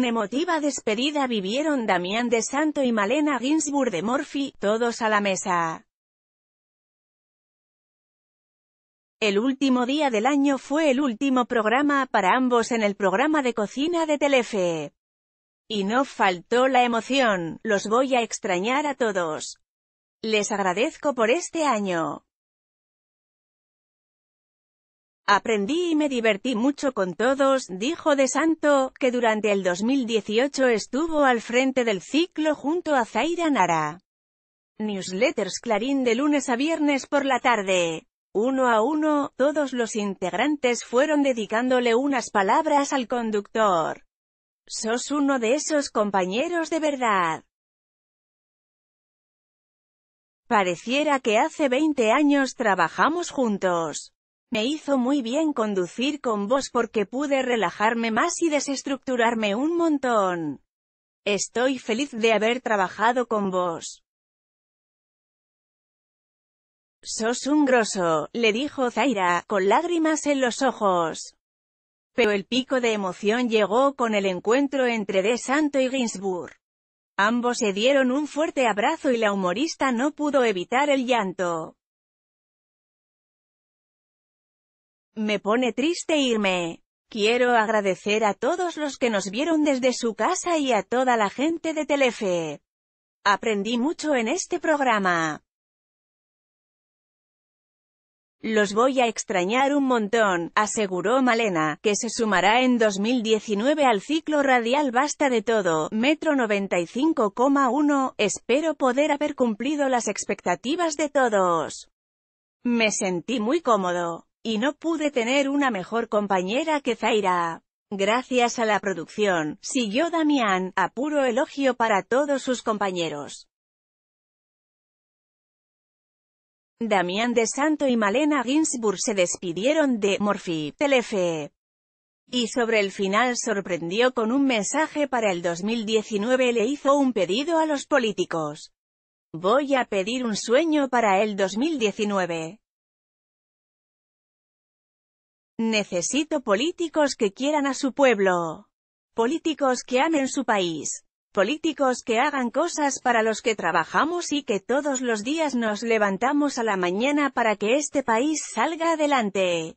Una emotiva despedida vivieron Damián de Santo y Malena Ginsburg de Murphy, todos a la mesa. El último día del año fue el último programa para ambos en el programa de cocina de Telefe. Y no faltó la emoción, los voy a extrañar a todos. Les agradezco por este año. Aprendí y me divertí mucho con todos, dijo De Santo, que durante el 2018 estuvo al frente del ciclo junto a Zaira Nara. Newsletters Clarín de lunes a viernes por la tarde. Uno a uno, todos los integrantes fueron dedicándole unas palabras al conductor. Sos uno de esos compañeros de verdad. Pareciera que hace 20 años trabajamos juntos. Me hizo muy bien conducir con vos porque pude relajarme más y desestructurarme un montón. Estoy feliz de haber trabajado con vos. Sos un grosso, le dijo Zaira, con lágrimas en los ojos. Pero el pico de emoción llegó con el encuentro entre De Santo y Ginsburg. Ambos se dieron un fuerte abrazo y la humorista no pudo evitar el llanto. Me pone triste irme. Quiero agradecer a todos los que nos vieron desde su casa y a toda la gente de Telefe. Aprendí mucho en este programa. Los voy a extrañar un montón, aseguró Malena, que se sumará en 2019 al ciclo radial Basta de Todo, Metro 95,1, espero poder haber cumplido las expectativas de todos. Me sentí muy cómodo. Y no pude tener una mejor compañera que Zaira. Gracias a la producción, siguió Damián, a puro elogio para todos sus compañeros. Damián de Santo y Malena Ginsburg se despidieron de Morphy, Telefe. Y sobre el final sorprendió con un mensaje para el 2019 le hizo un pedido a los políticos. Voy a pedir un sueño para el 2019. Necesito políticos que quieran a su pueblo. Políticos que amen su país. Políticos que hagan cosas para los que trabajamos y que todos los días nos levantamos a la mañana para que este país salga adelante.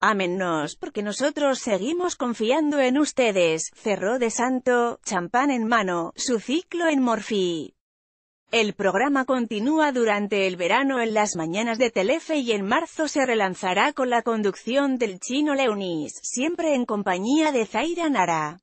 Ámennos, porque nosotros seguimos confiando en ustedes. Cerró de Santo, champán en mano, su ciclo en Morfí. El programa continúa durante el verano en las mañanas de Telefe y en marzo se relanzará con la conducción del chino Leonis, siempre en compañía de Zaira Nara.